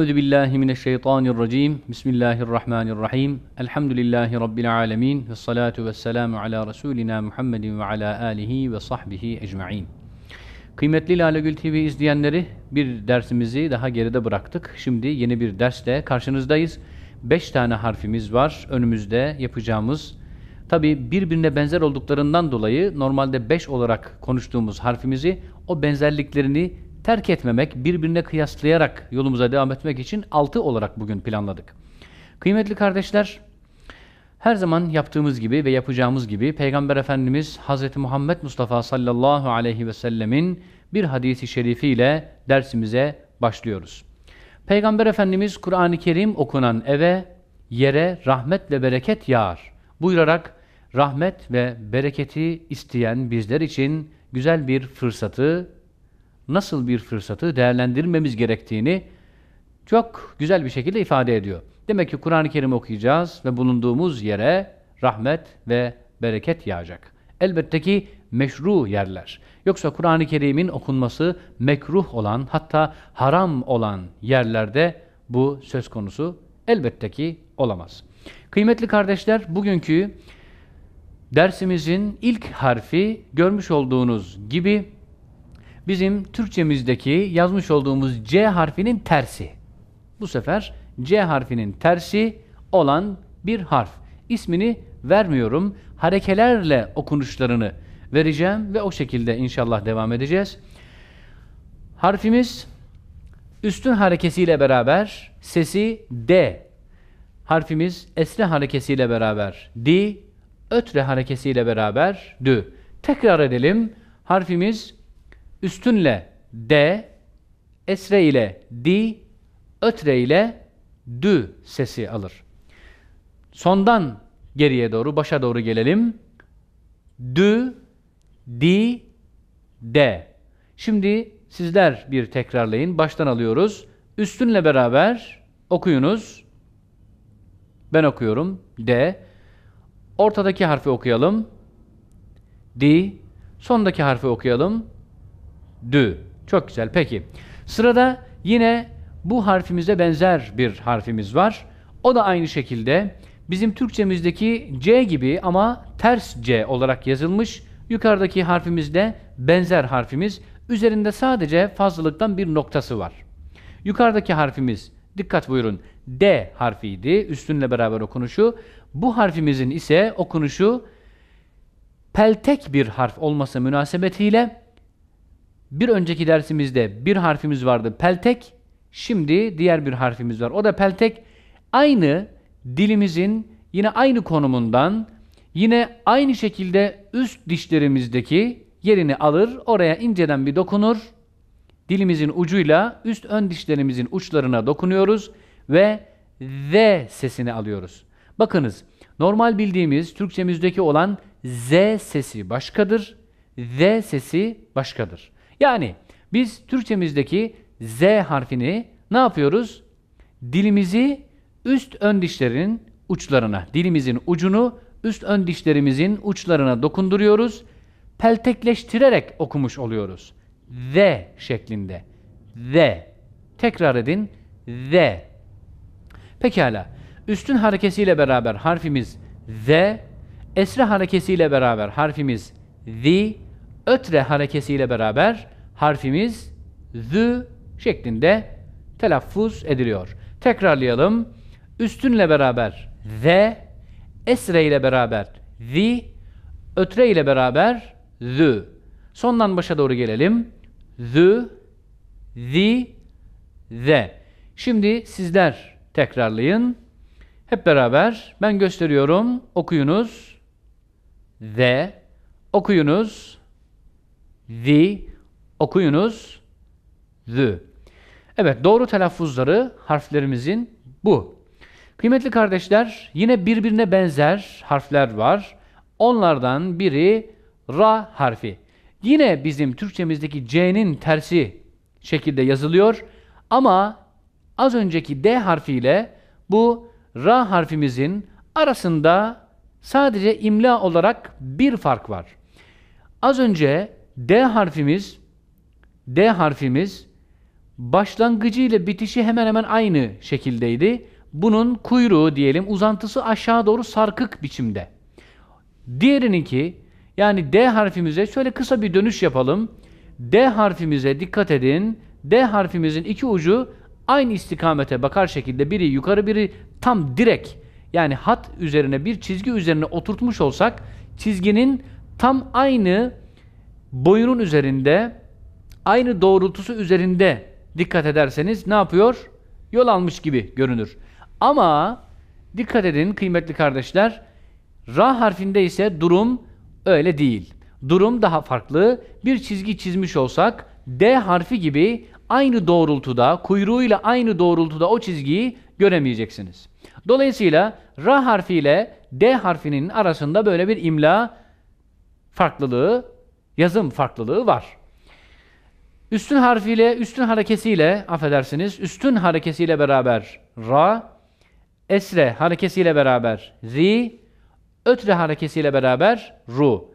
Euzu billahi mineşşeytanirracim. Bismillahirrahmanirrahim. Elhamdülillahi rabbil alamin ve salatu vesselamu ala resulina Muhammedin ve ala alihi ve sahbihi ecmaîn. Kıymetli Lale Gül TV izleyenleri bir dersimizi daha geride bıraktık. Şimdi yeni bir dersle karşınızdayız. 5 tane harfimiz var önümüzde yapacağımız. Tabi birbirine benzer olduklarından dolayı normalde 5 olarak konuştuğumuz harfimizi o benzerliklerini terk etmemek, birbirine kıyaslayarak yolumuza devam etmek için altı olarak bugün planladık. Kıymetli kardeşler, her zaman yaptığımız gibi ve yapacağımız gibi Peygamber Efendimiz Hz. Muhammed Mustafa sallallahu aleyhi ve sellemin bir hadisi şerifiyle dersimize başlıyoruz. Peygamber Efendimiz Kur'an-ı Kerim okunan eve, yere rahmet ve bereket yağar buyurarak rahmet ve bereketi isteyen bizler için güzel bir fırsatı nasıl bir fırsatı değerlendirmemiz gerektiğini çok güzel bir şekilde ifade ediyor. Demek ki Kur'an-ı Kerim okuyacağız ve bulunduğumuz yere rahmet ve bereket yağacak. Elbette ki meşru yerler. Yoksa Kur'an-ı Kerim'in okunması mekruh olan hatta haram olan yerlerde bu söz konusu elbette ki olamaz. Kıymetli kardeşler bugünkü dersimizin ilk harfi görmüş olduğunuz gibi bizim Türkçemizdeki yazmış olduğumuz C harfinin tersi. Bu sefer C harfinin tersi olan bir harf. İsmini vermiyorum. Harekelerle okunuşlarını vereceğim ve o şekilde inşallah devam edeceğiz. Harfimiz üstün harekesiyle beraber sesi D. Harfimiz esne harekesiyle beraber D. ötre harekesiyle beraber dü. Tekrar edelim. Harfimiz üstünle D, esre ile di, ötre ile dü sesi alır. Sondan geriye doğru, başa doğru gelelim. Dü, di, de. Şimdi sizler bir tekrarlayın. Baştan alıyoruz. Üstünle beraber okuyunuz. Ben okuyorum. D. Ortadaki harfi okuyalım. Di. Sondaki harfi okuyalım dü. Çok güzel. Peki. Sırada yine bu harfimize benzer bir harfimiz var. O da aynı şekilde bizim Türkçemizdeki C gibi ama ters C olarak yazılmış. Yukarıdaki harfimizle benzer harfimiz. Üzerinde sadece fazlalıktan bir noktası var. Yukarıdaki harfimiz, dikkat buyurun, D harfiydi. Üstünle beraber okunuşu. Bu harfimizin ise okunuşu peltek bir harf olması münasebetiyle bir önceki dersimizde bir harfimiz vardı peltek. Şimdi diğer bir harfimiz var. O da peltek. Aynı dilimizin yine aynı konumundan yine aynı şekilde üst dişlerimizdeki yerini alır. Oraya inceden bir dokunur. Dilimizin ucuyla üst ön dişlerimizin uçlarına dokunuyoruz ve Z sesini alıyoruz. Bakınız normal bildiğimiz Türkçemizdeki olan Z sesi başkadır. Z sesi başkadır. Yani biz Türkçemizdeki Z harfini ne yapıyoruz? Dilimizi üst ön dişlerin uçlarına, dilimizin ucunu üst ön dişlerimizin uçlarına dokunduruyoruz. Peltekleştirerek okumuş oluyoruz. Z şeklinde. Z. Tekrar edin. Z. Pekala. Üstün harekesiyle beraber harfimiz Z, esre harekesiyle beraber harfimiz Z, ötre harekesiyle beraber harfimiz zü şeklinde telaffuz ediliyor. Tekrarlayalım. Üstünle beraber ze, esre ile beraber zi, ötre ile beraber zü. Sondan başa doğru gelelim. Zü, zi, ze. Şimdi sizler tekrarlayın. Hep beraber ben gösteriyorum. Okuyunuz. Ze. Okuyunuz the, okuyunuz, the. Evet, doğru telaffuzları harflerimizin bu. Kıymetli kardeşler, yine birbirine benzer harfler var. Onlardan biri ra harfi. Yine bizim Türkçemizdeki c'nin tersi şekilde yazılıyor. Ama az önceki d harfiyle bu ra harfimizin arasında sadece imla olarak bir fark var. Az önce D harfimiz D harfimiz başlangıcı ile bitişi hemen hemen aynı şekildeydi. Bunun kuyruğu diyelim uzantısı aşağı doğru sarkık biçimde. Diğerininki yani D harfimize şöyle kısa bir dönüş yapalım. D harfimize dikkat edin. D harfimizin iki ucu aynı istikamete bakar şekilde biri yukarı biri tam direk yani hat üzerine bir çizgi üzerine oturtmuş olsak çizginin tam aynı boyunun üzerinde aynı doğrultusu üzerinde dikkat ederseniz ne yapıyor? Yol almış gibi görünür. Ama dikkat edin kıymetli kardeşler ra harfinde ise durum öyle değil. Durum daha farklı. Bir çizgi çizmiş olsak D harfi gibi aynı doğrultuda, kuyruğuyla aynı doğrultuda o çizgiyi göremeyeceksiniz. Dolayısıyla ra harfi ile D harfinin arasında böyle bir imla farklılığı Yazım farklılığı var. Üstün harfiyle, üstün harekesiyle, affedersiniz, üstün harekesiyle beraber ra, esre harekesiyle beraber ri, ötre harekesiyle beraber ru.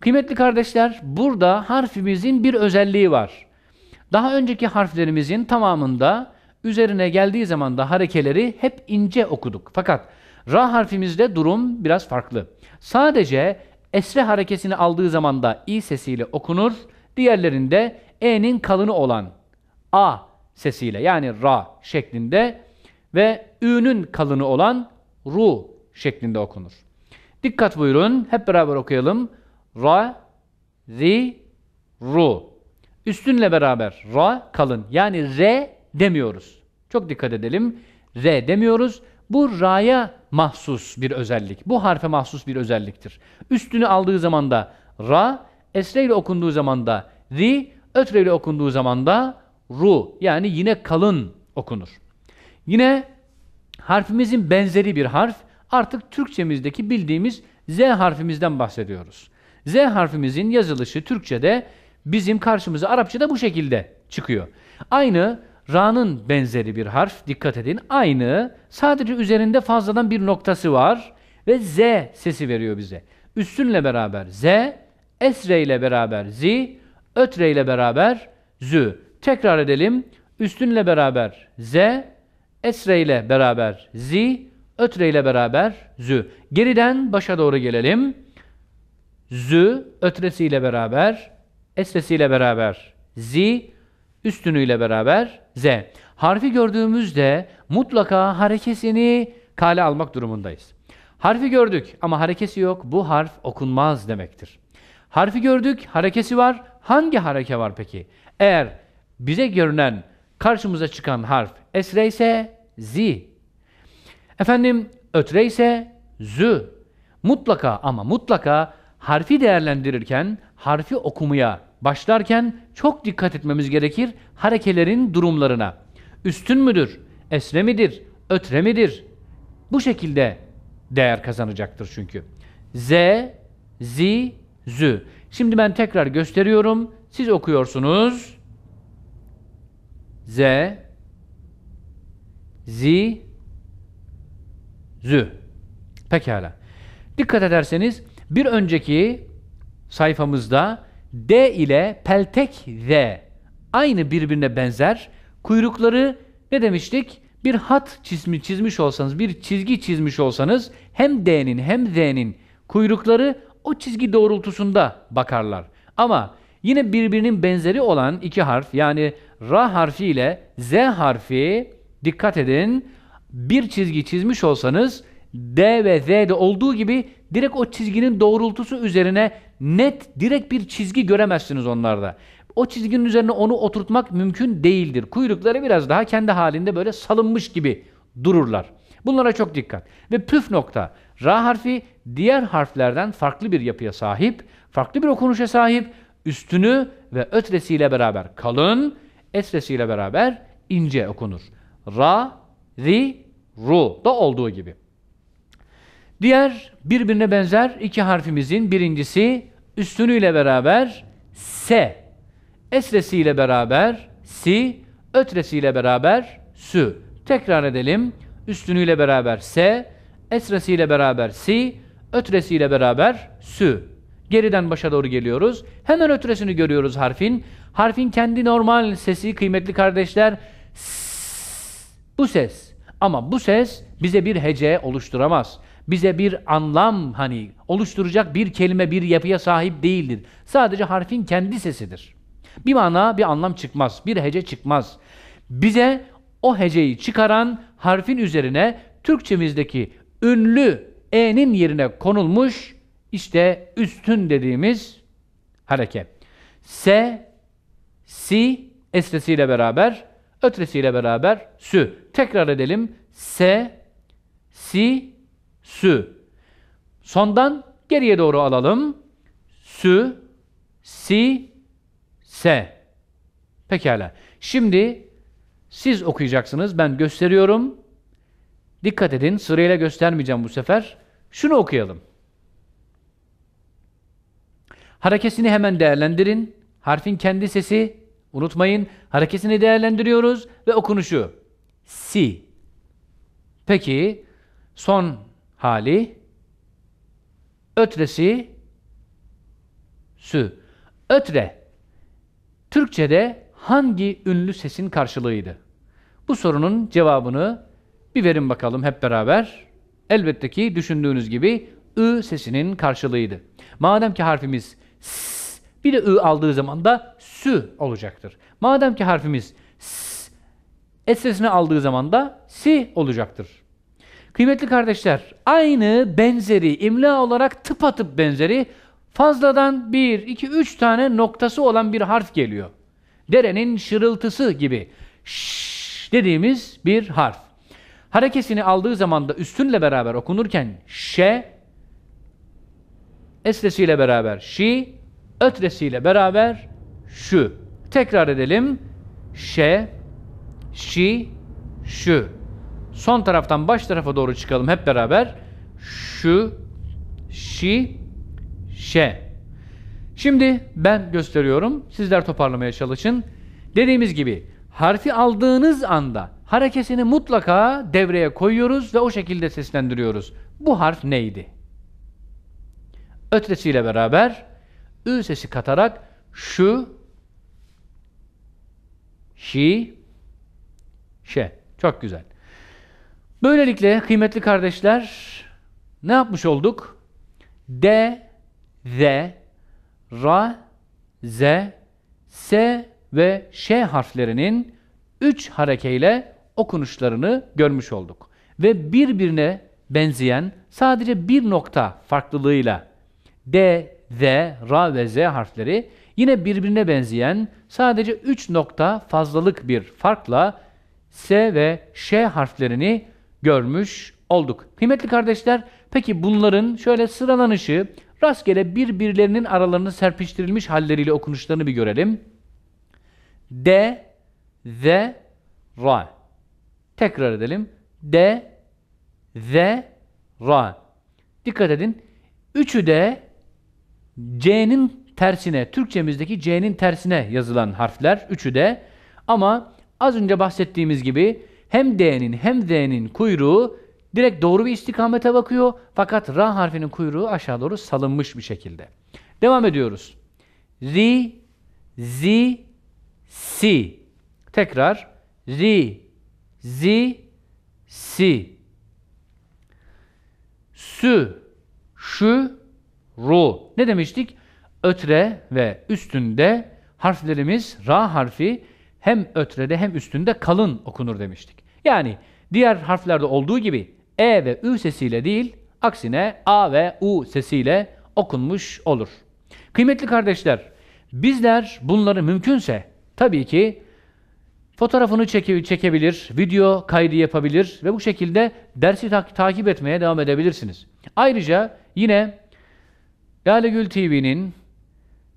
Kıymetli kardeşler, burada harfimizin bir özelliği var. Daha önceki harflerimizin tamamında üzerine geldiği zaman da harekeleri hep ince okuduk. Fakat ra harfimizde durum biraz farklı. Sadece esre harekesini aldığı zaman da i sesiyle okunur. Diğerlerinde e'nin kalını olan a sesiyle yani ra şeklinde ve ü'nün kalını olan ru şeklinde okunur. Dikkat buyurun. Hep beraber okuyalım. Ra, ri, ru. Üstünle beraber ra kalın. Yani re demiyoruz. Çok dikkat edelim. re demiyoruz. Bu ra'ya mahsus bir özellik. Bu harfe mahsus bir özelliktir. Üstünü aldığı zaman da ra, esre ile okunduğu zaman da ri, ötre ile okunduğu zaman da ru. Yani yine kalın okunur. Yine harfimizin benzeri bir harf artık Türkçemizdeki bildiğimiz Z harfimizden bahsediyoruz. Z harfimizin yazılışı Türkçe'de bizim karşımıza Arapça'da bu şekilde çıkıyor. Aynı Ra'nın benzeri bir harf, dikkat edin. Aynı, sadece üzerinde fazladan bir noktası var ve Z sesi veriyor bize. Üstünle beraber Z, esre ile beraber zi, ötre ile beraber zü. Tekrar edelim. Üstünle beraber z, esre ile beraber zi, ötre ile beraber zü. Geriden başa doğru gelelim. Zü, ötresi ile beraber, esresi ile beraber zi, üstünüyle beraber Z. Harfi gördüğümüzde mutlaka harekesini kale almak durumundayız. Harfi gördük ama harekesi yok. Bu harf okunmaz demektir. Harfi gördük, harekesi var. Hangi hareke var peki? Eğer bize görünen, karşımıza çıkan harf esre ise zi. Efendim ötre ise zü. Mutlaka ama mutlaka harfi değerlendirirken harfi okumaya Başlarken çok dikkat etmemiz gerekir harekelerin durumlarına. Üstün müdür? Esre midir? Ötre midir? Bu şekilde değer kazanacaktır çünkü. Z, zi, zü. Şimdi ben tekrar gösteriyorum. Siz okuyorsunuz. Z, zi, zü. Pekala. Dikkat ederseniz bir önceki sayfamızda D ile peltek Z aynı birbirine benzer. Kuyrukları ne demiştik? Bir hat çizmi, çizmiş olsanız, bir çizgi çizmiş olsanız hem D'nin hem Z'nin kuyrukları o çizgi doğrultusunda bakarlar. Ama yine birbirinin benzeri olan iki harf yani ra harfi ile z harfi dikkat edin bir çizgi çizmiş olsanız d ve de olduğu gibi direkt o çizginin doğrultusu üzerine net direkt bir çizgi göremezsiniz onlarda. O çizginin üzerine onu oturtmak mümkün değildir. Kuyrukları biraz daha kendi halinde böyle salınmış gibi dururlar. Bunlara çok dikkat. Ve püf nokta. Ra harfi diğer harflerden farklı bir yapıya sahip, farklı bir okunuşa sahip, üstünü ve ötresiyle beraber kalın, esresiyle beraber ince okunur. Ra, ri, ru da olduğu gibi. Diğer birbirine benzer iki harfimizin birincisi üstünüyle beraber S, esresiyle beraber si, ötresiyle beraber sü. Tekrar edelim. Üstünüyle beraber se, esresiyle beraber si, ötresiyle beraber sü. Geriden başa doğru geliyoruz. Hemen ötresini görüyoruz harfin. Harfin kendi normal sesi kıymetli kardeşler bu ses. Ama bu ses bize bir hece oluşturamaz bize bir anlam hani oluşturacak bir kelime, bir yapıya sahip değildir. Sadece harfin kendi sesidir. Bir mana, bir anlam çıkmaz, bir hece çıkmaz. Bize o heceyi çıkaran harfin üzerine Türkçemizdeki ünlü e'nin yerine konulmuş işte üstün dediğimiz hareke. S, si esresiyle beraber, ötresiyle beraber sü. Tekrar edelim. S, si, sü. Sondan geriye doğru alalım. Sü, si, se. Pekala. Şimdi siz okuyacaksınız. Ben gösteriyorum. Dikkat edin. Sırayla göstermeyeceğim bu sefer. Şunu okuyalım. Harekesini hemen değerlendirin. Harfin kendi sesi. Unutmayın. Harekesini değerlendiriyoruz ve okunuşu. Si. Peki son hali, ötresi sü. Ötre, Türkçe'de hangi ünlü sesin karşılığıydı? Bu sorunun cevabını bir verin bakalım hep beraber. Elbette ki düşündüğünüz gibi ı sesinin karşılığıydı. Madem ki harfimiz s, bir de ı aldığı zaman da sü olacaktır. Madem ki harfimiz s, et sesini aldığı zaman da si olacaktır. Kıymetli kardeşler, aynı benzeri, imla olarak tıpatıp benzeri fazladan bir, iki, üç tane noktası olan bir harf geliyor. Derenin şırıltısı gibi. Şşş dediğimiz bir harf. Harekesini aldığı zaman da üstünle beraber okunurken şe, esresiyle beraber şi, ötresiyle beraber şu. Tekrar edelim. Şe, şi, şu. Son taraftan baş tarafa doğru çıkalım hep beraber. Şu, şi, şe. Şimdi ben gösteriyorum. Sizler toparlamaya çalışın. Dediğimiz gibi harfi aldığınız anda harekesini mutlaka devreye koyuyoruz ve o şekilde seslendiriyoruz. Bu harf neydi? Ötresiyle beraber ü sesi katarak şu şi şe. Çok güzel. Böylelikle kıymetli kardeşler ne yapmış olduk? D, Z, Ra, Z, S ve Ş harflerinin üç harekeyle okunuşlarını görmüş olduk. Ve birbirine benzeyen sadece bir nokta farklılığıyla D, Z, Ra ve Z harfleri yine birbirine benzeyen sadece üç nokta fazlalık bir farkla S ve Ş harflerini görmüş olduk. Kıymetli kardeşler, peki bunların şöyle sıralanışı, rastgele birbirlerinin aralarını serpiştirilmiş halleriyle okunuşlarını bir görelim. D, Z, Ra. Tekrar edelim. D, Z, Ra. Dikkat edin. Üçü de C'nin tersine, Türkçemizdeki C'nin tersine yazılan harfler. Üçü de. Ama az önce bahsettiğimiz gibi hem D'nin hem Z'nin kuyruğu direkt doğru bir istikamete bakıyor. Fakat ra harfinin kuyruğu aşağı doğru salınmış bir şekilde. Devam ediyoruz. Ri, zi, si. Tekrar ri, zi, si. Sü, şu, ru. Ne demiştik? Ötre ve üstünde harflerimiz ra harfi hem ötrede hem üstünde kalın okunur demiştik. Yani diğer harflerde olduğu gibi E ve Ü sesiyle değil, aksine A ve U sesiyle okunmuş olur. Kıymetli kardeşler, bizler bunları mümkünse tabii ki fotoğrafını çeke çekebilir, video kaydı yapabilir ve bu şekilde dersi ta takip etmeye devam edebilirsiniz. Ayrıca yine Lale Gül TV'nin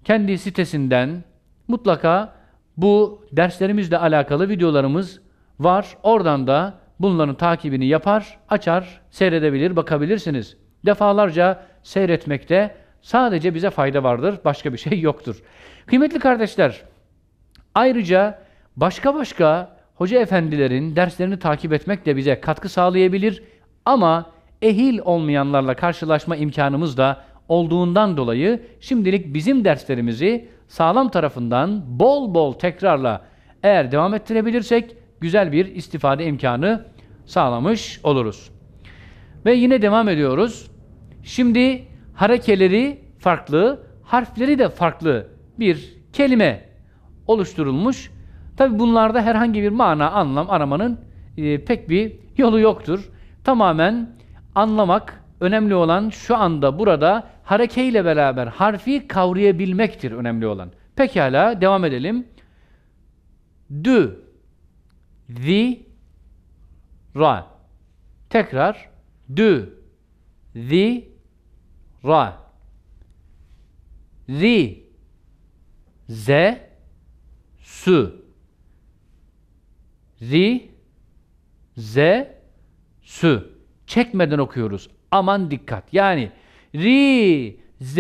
kendi sitesinden mutlaka bu derslerimizle alakalı videolarımız var. Oradan da bunların takibini yapar, açar, seyredebilir, bakabilirsiniz. Defalarca seyretmekte sadece bize fayda vardır, başka bir şey yoktur. Kıymetli kardeşler, ayrıca başka başka hoca efendilerin derslerini takip etmek de bize katkı sağlayabilir ama ehil olmayanlarla karşılaşma imkanımız da olduğundan dolayı şimdilik bizim derslerimizi sağlam tarafından bol bol tekrarla eğer devam ettirebilirsek güzel bir istifade imkanı sağlamış oluruz. Ve yine devam ediyoruz. Şimdi harekeleri farklı, harfleri de farklı bir kelime oluşturulmuş. Tabi bunlarda herhangi bir mana, anlam aramanın e, pek bir yolu yoktur. Tamamen anlamak, önemli olan şu anda burada harekeyle beraber harfi kavrayabilmektir önemli olan. Pekala devam edelim. Dü, zi, ra. Tekrar dü, zi, ra. Zi, z, su. Zi, z, su. Çekmeden okuyoruz. Aman dikkat. Yani ri, z,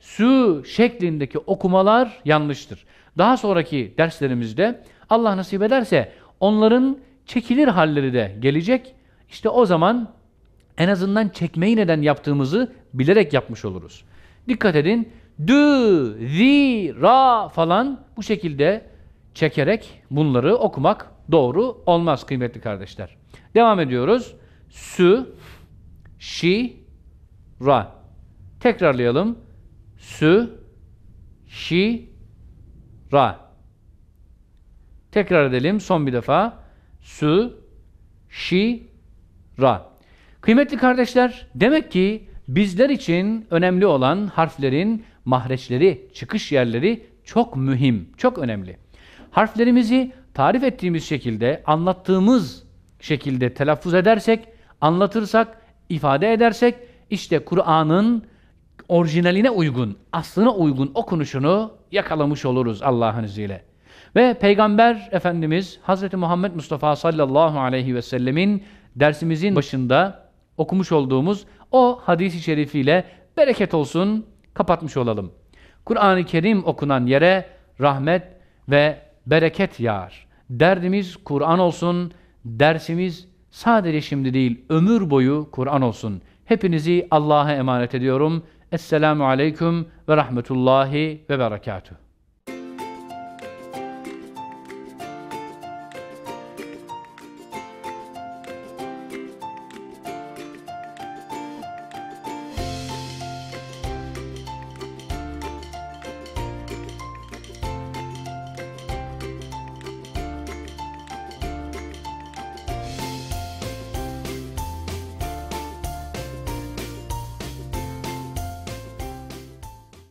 su şeklindeki okumalar yanlıştır. Daha sonraki derslerimizde Allah nasip ederse onların çekilir halleri de gelecek. İşte o zaman en azından çekmeyi neden yaptığımızı bilerek yapmış oluruz. Dikkat edin. Dü, zi, ra falan bu şekilde çekerek bunları okumak doğru olmaz kıymetli kardeşler. Devam ediyoruz. Sü, şi, ra. Tekrarlayalım. Sü şi ra. Tekrar edelim son bir defa. Sü şi ra. Kıymetli kardeşler, demek ki bizler için önemli olan harflerin mahreçleri, çıkış yerleri çok mühim, çok önemli. Harflerimizi tarif ettiğimiz şekilde, anlattığımız şekilde telaffuz edersek, anlatırsak, ifade edersek işte Kur'an'ın orijinaline uygun, aslına uygun okunuşunu yakalamış oluruz Allah'ın izniyle. Ve Peygamber Efendimiz Hz. Muhammed Mustafa sallallahu aleyhi ve sellemin dersimizin başında okumuş olduğumuz o hadisi şerifiyle bereket olsun kapatmış olalım. Kur'an-ı Kerim okunan yere rahmet ve bereket yağar. Derdimiz Kur'an olsun, dersimiz sadece şimdi değil ömür boyu Kur'an olsun. Hepinizi Allah'a emanet ediyorum. Esselamu Aleyküm ve Rahmetullahi ve Berekatuhu.